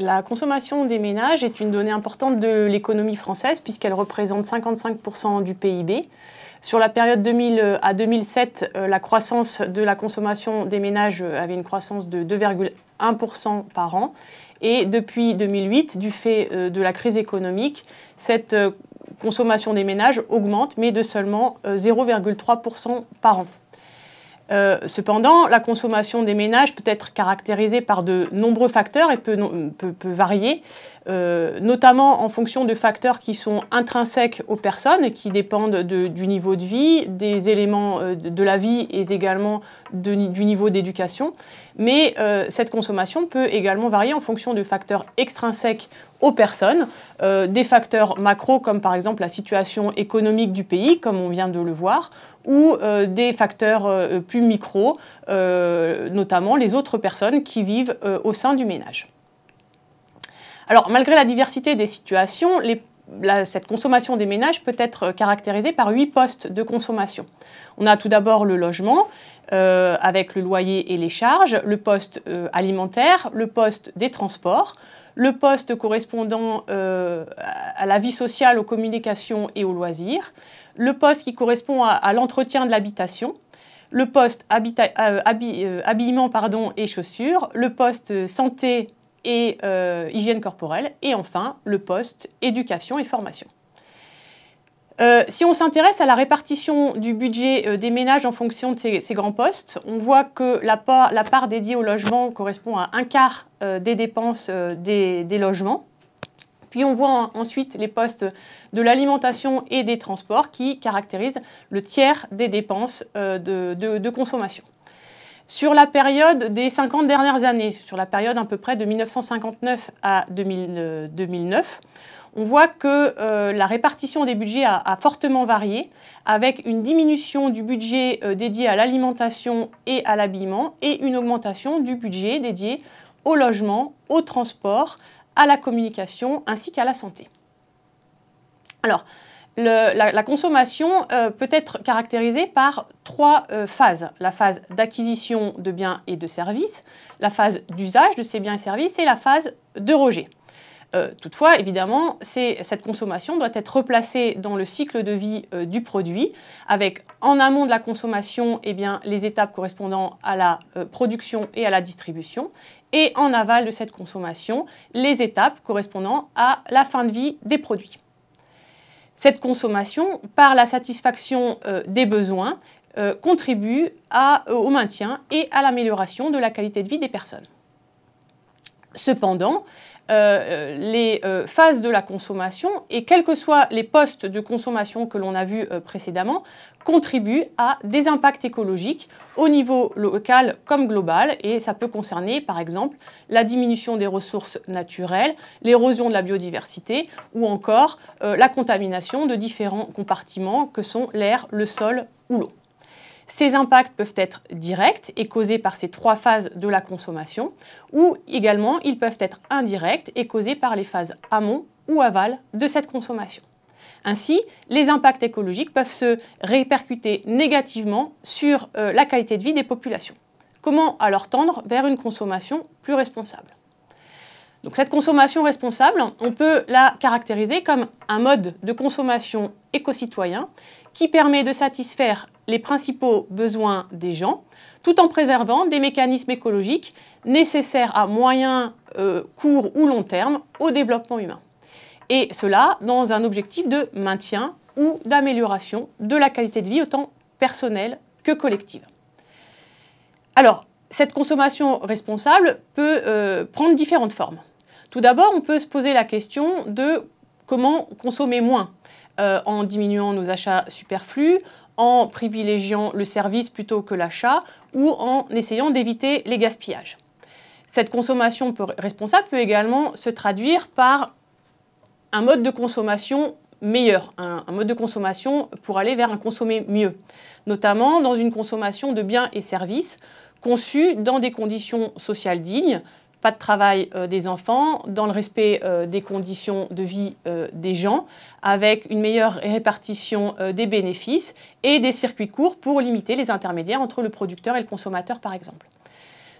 La consommation des ménages est une donnée importante de l'économie française puisqu'elle représente 55% du PIB. Sur la période 2000 à 2007, euh, la croissance de la consommation des ménages avait une croissance de 2,1% par an. Et depuis 2008, du fait euh, de la crise économique, cette euh, consommation des ménages augmente, mais de seulement 0,3% par an. Euh, cependant, la consommation des ménages peut être caractérisée par de nombreux facteurs et peut varier. Euh, notamment en fonction de facteurs qui sont intrinsèques aux personnes, qui dépendent du niveau de vie, des éléments euh, de, la vie et également du niveau d'éducation. Mais euh, cette consommation peut également varier en fonction de facteurs extrinsèques aux personnes, des facteurs macro comme par exemple la situation économique du pays, comme on vient de le voir, ou des facteurs plus micro, notamment les autres personnes qui vivent au sein du ménage. Alors, malgré la diversité des situations, cette consommation des ménages peut être caractérisée par huit postes de consommation. On a tout d'abord le logement, euh, avec le loyer et les charges, le poste euh, alimentaire, le poste des transports, le poste correspondant euh, à la vie sociale, aux communications et aux loisirs, le poste qui correspond à, l'entretien de l'habitation, le poste habillement pardon, et chaussures, le poste santé et euh, hygiène corporelle, et enfin le poste éducation et formation. Euh, si on s'intéresse à la répartition du budget euh, des ménages en fonction de ces, grands postes, on voit que la, part, dédiée au logement correspond à un quart des dépenses des, logements. Puis on voit ensuite les postes de l'alimentation et des transports qui caractérisent le tiers des dépenses de consommation sur la période des 50 dernières années, sur la période à peu près de 1959 à 2009, euh, on voit que euh, la répartition des budgets a, fortement varié, avec une diminution du budget euh, dédié à l'alimentation et à l'habillement, et une augmentation du budget dédié au logement, au transport, à la communication, ainsi qu'à la santé. Alors, la, consommation euh, peut être caractérisée par trois euh, phases. La phase d'acquisition de biens et de services, la phase d'usage de ces biens et services et la phase de rejet. Euh, toutefois, évidemment, cette consommation doit être replacée dans le cycle de vie du produit, avec en amont de la consommation eh les étapes correspondant à la production et à la distribution, et en aval de cette consommation, les étapes correspondant à la fin de vie des produits cette consommation, par la satisfaction euh, des besoins, euh, contribue euh, au maintien et à l'amélioration de la qualité de vie des personnes. Cependant, euh, euh, les euh, phases de la consommation et quels que soient les postes de consommation que l'on a vus précédemment, contribuent à des impacts écologiques au niveau local comme global et ça peut concerner par exemple la diminution des ressources naturelles, l'érosion de la biodiversité ou encore la contamination de différents compartiments que sont l'air, le sol ou l'eau. Ces impacts peuvent être directs et causés par ces trois phases de la consommation, ou également ils peuvent être indirects et causés par les phases amont ou aval de cette consommation. Ainsi, les impacts écologiques peuvent se répercuter négativement sur euh, la qualité de vie des populations. Comment alors tendre vers une consommation plus responsable donc cette consommation responsable, on peut la caractériser comme un mode de consommation éco-citoyen qui permet de satisfaire les principaux besoins des gens, tout en préservant des mécanismes écologiques nécessaires à moyen, euh, court ou long terme au développement humain. Et cela dans un objectif de maintien ou d'amélioration de la qualité de vie autant personnelle que collective. Alors, cette consommation responsable peut euh, prendre différentes formes. Tout d'abord, on peut se poser la question de comment consommer moins euh, en diminuant nos achats superflus, en privilégiant le service plutôt que l'achat ou en essayant d'éviter les gaspillages. Cette consommation responsable peut également se traduire par un mode de consommation meilleur, un, mode de consommation pour aller vers un consommer mieux, notamment dans une consommation de biens et services conçus dans des conditions sociales dignes, pas de travail euh, des enfants, dans le respect euh, des conditions de vie euh, des gens, avec une meilleure répartition des bénéfices et des circuits courts pour limiter les intermédiaires entre le producteur et le consommateur, par exemple.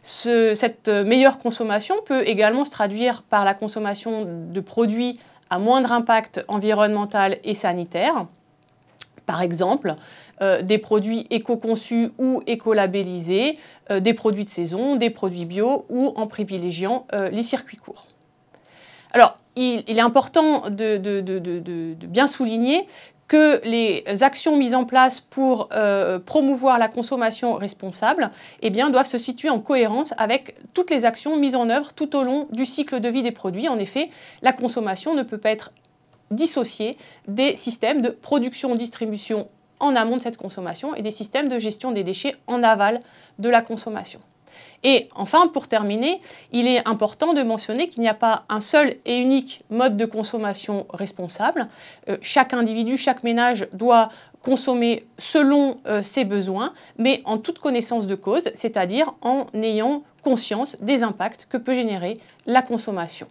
cette meilleure consommation peut également se traduire par la consommation de produits à moindre impact environnemental et sanitaire. Par exemple, euh, des produits éco-conçus ou écolabellisés, euh, des produits de saison, des produits bio ou en privilégiant euh, les circuits courts. Alors, il, est important de, bien souligner que les actions mises en place pour promouvoir la consommation responsable eh bien, doivent se situer en cohérence avec toutes les actions mises en œuvre tout au long du cycle de vie des produits. En effet, la consommation ne peut pas être dissociée des systèmes de production, distribution, en amont de cette consommation et des systèmes de gestion des déchets en aval de la consommation. Et enfin, pour terminer, il est important de mentionner qu'il n'y a pas un seul et unique mode de consommation responsable. Euh, chaque individu, chaque ménage doit consommer selon euh, ses besoins, mais en toute connaissance de cause, c'est-à-dire en ayant conscience des impacts que peut générer la consommation.